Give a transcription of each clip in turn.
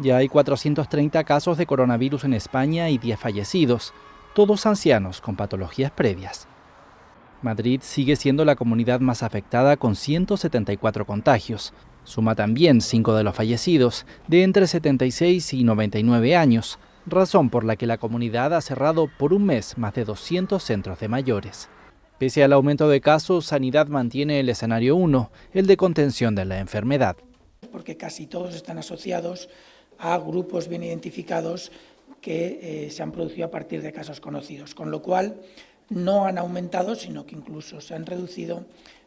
Ya hay 430 casos de coronavirus en España y 10 fallecidos, todos ancianos con patologías previas. Madrid sigue siendo la comunidad más afectada con 174 contagios. Suma también 5 de los fallecidos, de entre 76 y 99 años, razón por la que la comunidad ha cerrado por un mes más de 200 centros de mayores. Pese al aumento de casos, Sanidad mantiene el escenario 1, el de contención de la enfermedad. Porque casi todos están asociados a grupos bien identificados que eh, se han producido a partir de casos conocidos, con lo cual no han aumentado, sino que incluso se han reducido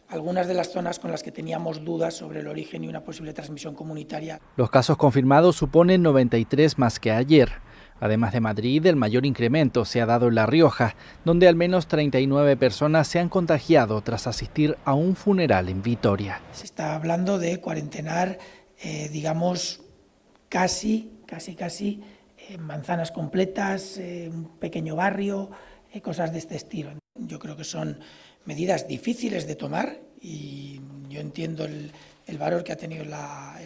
algunas de las zonas con las que teníamos dudas sobre el origen y una posible transmisión comunitaria. Los casos confirmados suponen 93 más que ayer. Además de Madrid, el mayor incremento se ha dado en La Rioja, donde al menos 39 personas se han contagiado tras asistir a un funeral en Vitoria. Se está hablando de cuarentenar, eh, digamos, casi, casi, casi eh, manzanas completas, eh, un pequeño barrio, eh, cosas de este estilo. Yo creo que son medidas difíciles de tomar y yo entiendo el, valor que ha tenido la,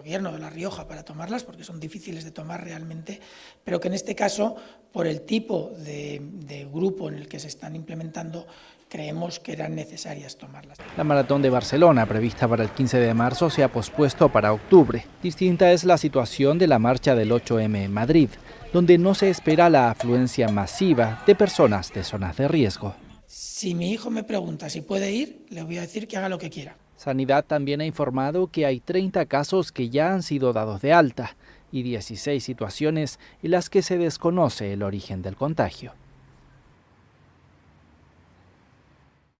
gobierno de La Rioja para tomarlas, porque son difíciles de tomar realmente, pero que en este caso, por el tipo de, de grupo en el que se están implementando, creemos que eran necesarias tomarlas. La maratón de Barcelona, prevista para el 15 de marzo, se ha pospuesto para octubre. Distinta es la situación de la marcha del 8M en Madrid, donde no se espera la afluencia masiva de personas de zonas de riesgo. Si mi hijo me pregunta si puede ir, le voy a decir que haga lo que quiera. Sanidad también ha informado que hay 30 casos que ya han sido dados de alta y 16 situaciones en las que se desconoce el origen del contagio.